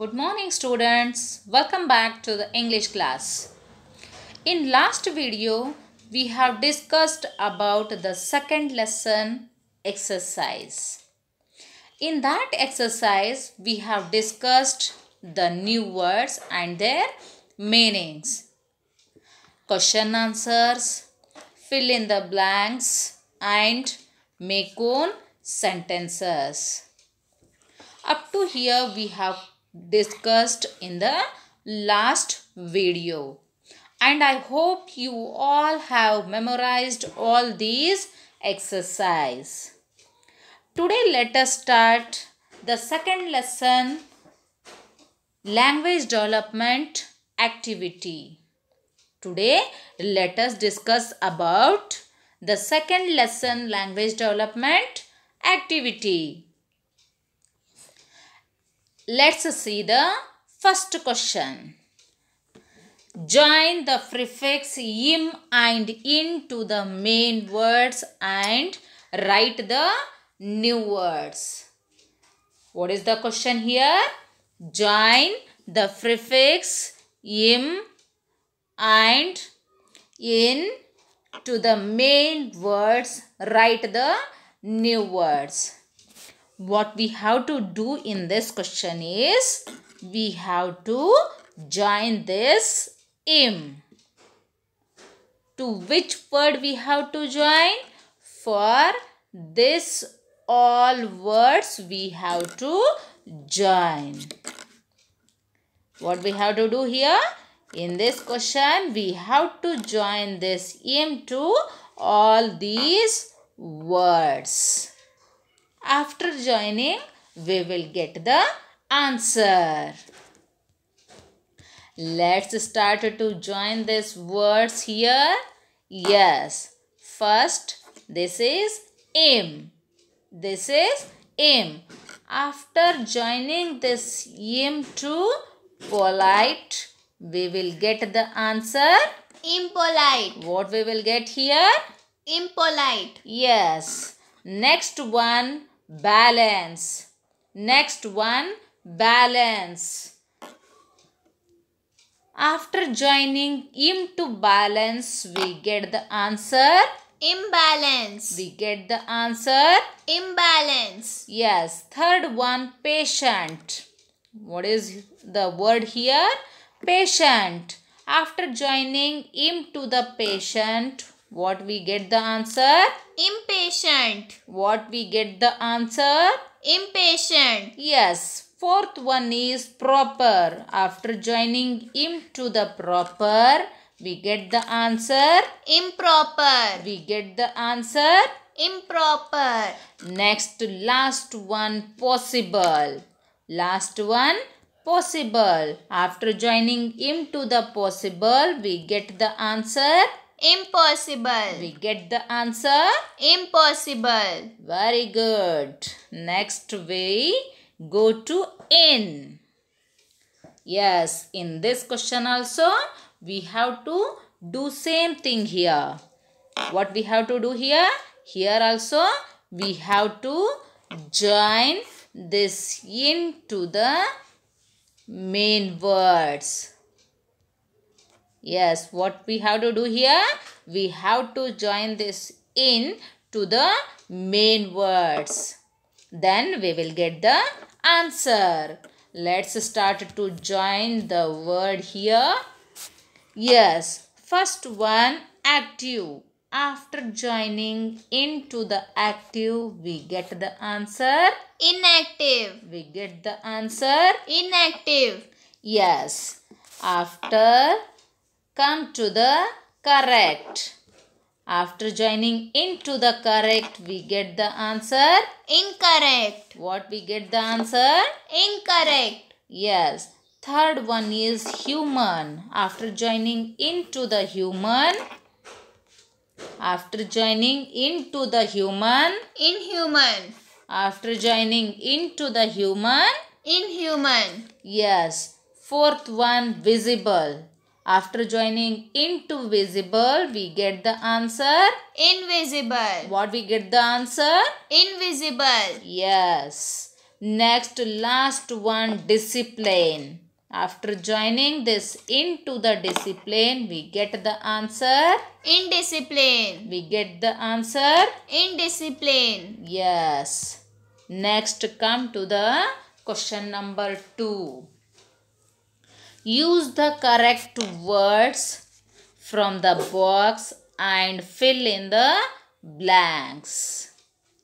Good morning students. Welcome back to the English class. In last video, we have discussed about the second lesson exercise. In that exercise, we have discussed the new words and their meanings. Question answers, fill in the blanks and make own sentences. Up to here we have discussed in the last video. And I hope you all have memorized all these exercise. Today let us start the second lesson language development activity. Today let us discuss about the second lesson language development activity. Let's see the first question. Join the prefix im and in to the main words and write the new words. What is the question here? Join the prefix im and in to the main words. Write the new words what we have to do in this question is we have to join this im. To which word we have to join? For this all words we have to join. What we have to do here? In this question, we have to join this im to all these words. After joining, we will get the answer. Let's start to join these words here. Yes. First, this is m This is m After joining this m to polite, we will get the answer. Impolite. What we will get here? Impolite. Yes. Next one, balance. Next one, balance. After joining im to balance, we get the answer imbalance. We get the answer imbalance. Yes. Third one, patient. What is the word here? Patient. After joining im to the patient, what we get the answer? Impatient. What we get the answer? Impatient. Yes. Fourth one is proper. After joining im to the proper, we get the answer improper. We get the answer improper. Next last one possible. Last one possible. After joining im to the possible, we get the answer Impossible. We get the answer? Impossible. Very good. Next we go to in. Yes, in this question also we have to do same thing here. What we have to do here? Here also we have to join this into the main words. Yes, what we have to do here? We have to join this in to the main words. Then we will get the answer. Let's start to join the word here. Yes, first one active. After joining into the active, we get the answer inactive. We get the answer inactive. Yes. After come to the correct. After joining into the correct, we get the answer incorrect. What we get the answer? Incorrect. Yes. Third one is human. After joining into the human, after joining into the human, inhuman. After joining into the human, inhuman. Yes. Fourth one, visible. After joining into visible, we get the answer invisible. What we get the answer? Invisible. Yes. Next, last one, discipline. After joining this into the discipline, we get the answer indiscipline. We get the answer indiscipline. Yes. Next, come to the question number 2. Use the correct words from the box and fill in the blanks.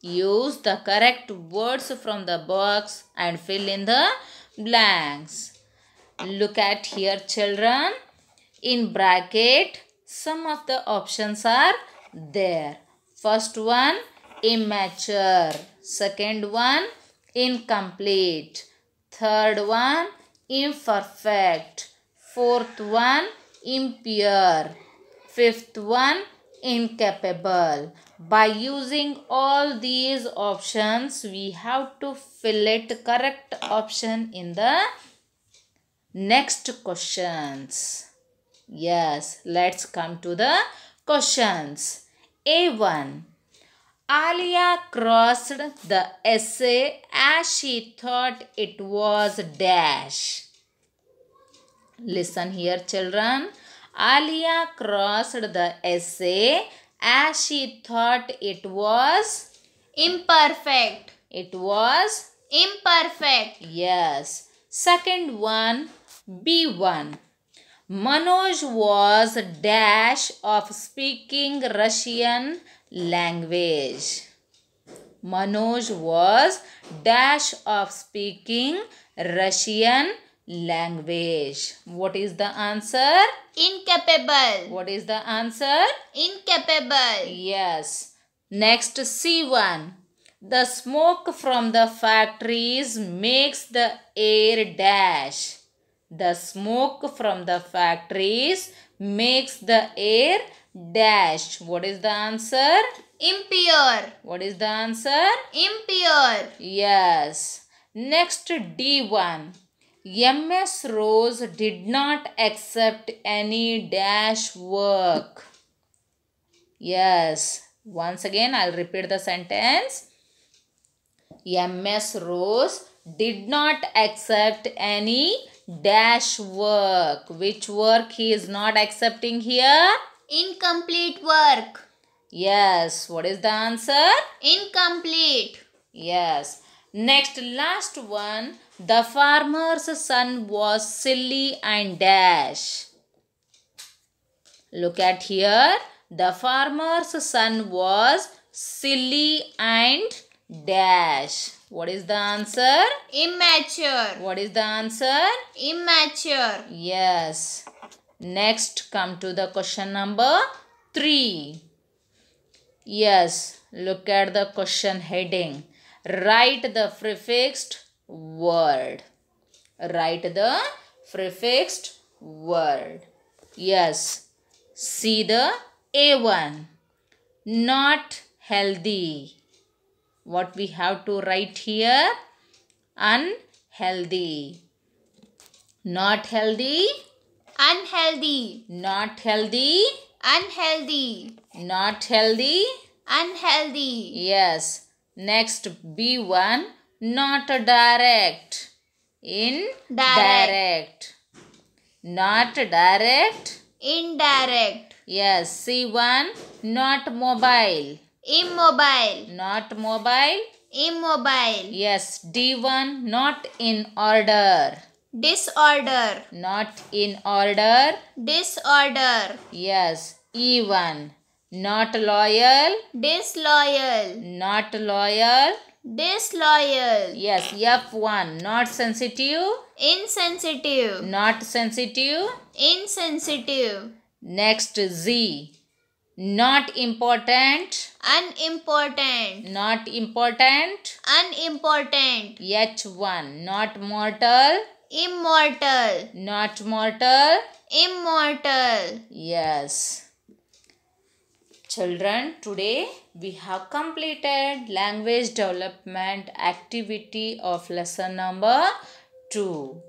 Use the correct words from the box and fill in the blanks. Look at here children. In bracket, some of the options are there. First one, immature. Second one, incomplete. Third one, imperfect. Fourth one, impure. Fifth one, incapable. By using all these options, we have to fillet correct option in the next questions. Yes, let's come to the questions. A1. Alia crossed the essay as she thought it was dash. Listen here children. Alia crossed the essay as she thought it was imperfect. It was imperfect. Yes. Second one, B1. Manoj was dash of speaking Russian language. Manoj was dash of speaking Russian language. What is the answer? Incapable. What is the answer? Incapable. Yes. Next C1. The smoke from the factories makes the air dash. The smoke from the factories makes the air dash. What is the answer? Impure. What is the answer? Impure. Yes. Next D1. MS Rose did not accept any dash work. Yes. Once again, I'll repeat the sentence. MS Rose did not accept any dash work. Which work he is not accepting here? Incomplete work. Yes. What is the answer? Incomplete. Yes. Next, last one. The farmer's son was silly and dash. Look at here. The farmer's son was silly and dash. What is the answer? Immature. What is the answer? Immature. Yes. Next, come to the question number 3. Yes, look at the question heading. Write the prefixed word. Write the prefixed word. Yes, see the A1. Not healthy. What we have to write here? Unhealthy. Not healthy unhealthy not healthy unhealthy not healthy unhealthy yes next b1 not direct in direct, direct. not direct indirect yes c1 not mobile immobile not mobile immobile yes d1 not in order Disorder. Not in order. Disorder. Yes. Even. Not loyal. Disloyal. Not loyal. Disloyal. Yes. F1. Not sensitive. Insensitive. Not sensitive. Insensitive. Next Z. Not important. Unimportant. Not important. Unimportant. H1. Not mortal Immortal. Not mortal. Immortal. Yes. Children, today we have completed language development activity of lesson number 2.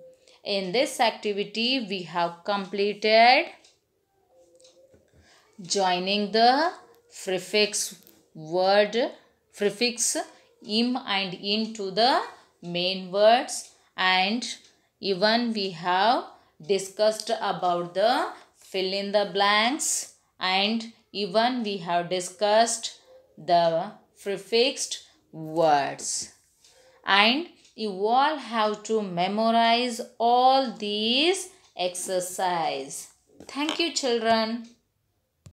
In this activity, we have completed joining the prefix word, prefix im and in to the main words and even we have discussed about the fill in the blanks and even we have discussed the prefixed words. And you all have to memorize all these exercise. Thank you children.